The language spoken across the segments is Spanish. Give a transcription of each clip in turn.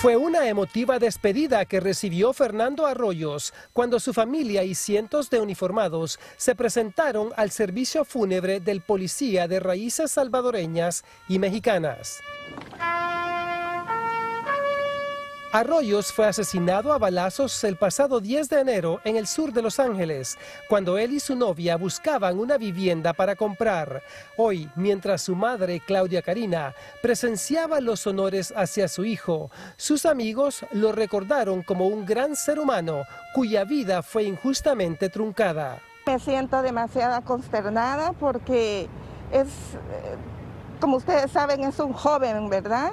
Fue una emotiva despedida que recibió Fernando Arroyos cuando su familia y cientos de uniformados se presentaron al servicio fúnebre del policía de raíces salvadoreñas y mexicanas. Arroyos fue asesinado a balazos el pasado 10 de enero en el sur de Los Ángeles, cuando él y su novia buscaban una vivienda para comprar. Hoy, mientras su madre, Claudia Karina, presenciaba los honores hacia su hijo, sus amigos lo recordaron como un gran ser humano cuya vida fue injustamente truncada. Me siento demasiado consternada porque es, eh, como ustedes saben, es un joven, ¿verdad?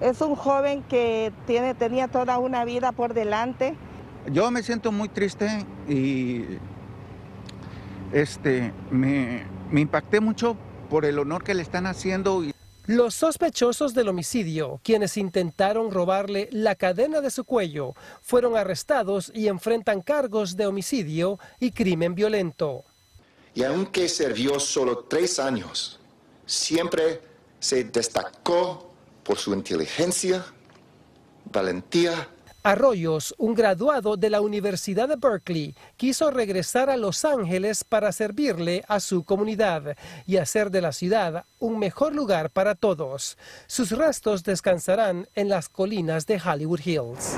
Es un joven que tiene, tenía toda una vida por delante. Yo me siento muy triste y este, me, impacté mucho por el honor que le están haciendo. Los sospechosos del homicidio, quienes intentaron robarle la cadena de su cuello, fueron arrestados y enfrentan cargos de homicidio y crimen violento. Y aunque sirvió solo tres años, siempre se destacó por su inteligencia, valentía. Arroyos, un graduado de la Universidad de Berkeley, quiso regresar a Los Ángeles para servirle a su comunidad y hacer de la ciudad un mejor lugar para todos. Sus restos descansarán en las colinas de Hollywood Hills.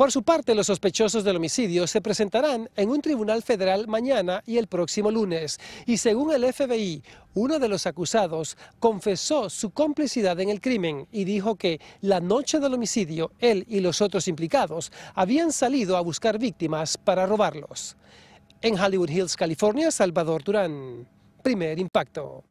Por su parte, los sospechosos del homicidio se presentarán en un tribunal federal mañana y el próximo lunes. Y según el FBI, uno de los acusados confesó su complicidad en el crimen y dijo que la noche del homicidio, él y los otros implicados habían salido a buscar víctimas para robarlos. En Hollywood Hills, California, Salvador Durán. Primer impacto.